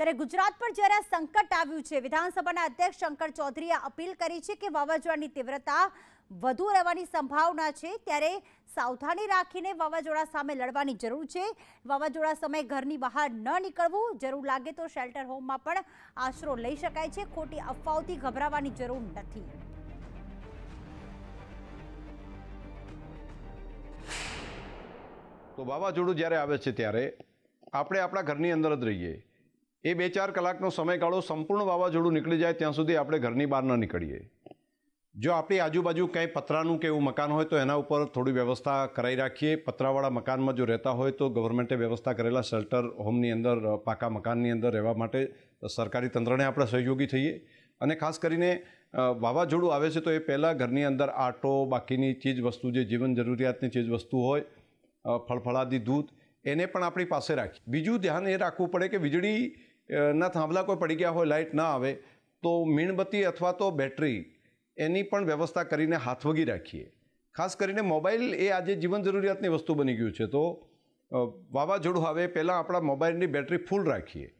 ત્યારે ગુજરાત પર જ્યારે આ સંકટ આવ્યું છે વિધાનસભાના અધ્યક્ષ શંકર ચૌધરીએ અપીલ કરી છે કે વાવાઝોડાની તીવ્રતા વધુ રહેવાની સંભાવના છે ત્યારે સાવધાની રાખીને વાવાઝોડા સામે લડવાની જરૂર છે વાવાઝોડા સમયે ઘરની બહાર ન નીકળવું જરૂર લાગે તો શેલ્ટર હોમમાં પણ આશરો લઈ શકાય છે ખોટી અફવાઓથી ગભરાવાની જરૂર નથી તો વાવાઝોડું જ્યારે આવે છે ત્યારે આપણે આપણા ઘરની અંદર જ રહીએ એ બે ચાર કલાકનો સમયગાળો સંપૂર્ણ વાવાઝોડું નીકળી જાય ત્યાં સુધી આપણે ઘરની બહાર ન નીકળીએ જો આપણી આજુબાજુ ક્યાંય પતરાનું કે એવું મકાન હોય તો એના ઉપર થોડી વ્યવસ્થા કરાવી રાખીએ પતરાવાળા મકાનમાં જો રહેતા હોય તો ગવર્મેન્ટે વ્યવસ્થા કરેલા શેલ્ટર હોમની અંદર પાકા મકાનની અંદર રહેવા માટે સરકારી તંત્રને આપણે સહયોગી થઈએ અને ખાસ કરીને વાવાઝોડું આવે છે તો એ પહેલાં ઘરની અંદર આટો બાકીની ચીજ વસ્તુ જે જીવન જરૂરિયાતની ચીજ વસ્તુ હોય ફળફળાદી દૂધ એને પણ આપણી પાસે રાખીએ બીજું ધ્યાન એ રાખવું પડે કે વીજળી ના થાંભલા કોઈ પડી ગયા હોય લાઇટ ના આવે તો મીણબત્તી અથવા તો બેટરી એની પણ વ્યવસ્થા કરીને હાથવગી રાખીએ ખાસ કરીને મોબાઈલ એ આજે જીવન જરૂરિયાતની વસ્તુ બની ગયું છે તો વાવાઝોડું આવે પહેલાં આપણા મોબાઈલની બેટરી ફૂલ રાખીએ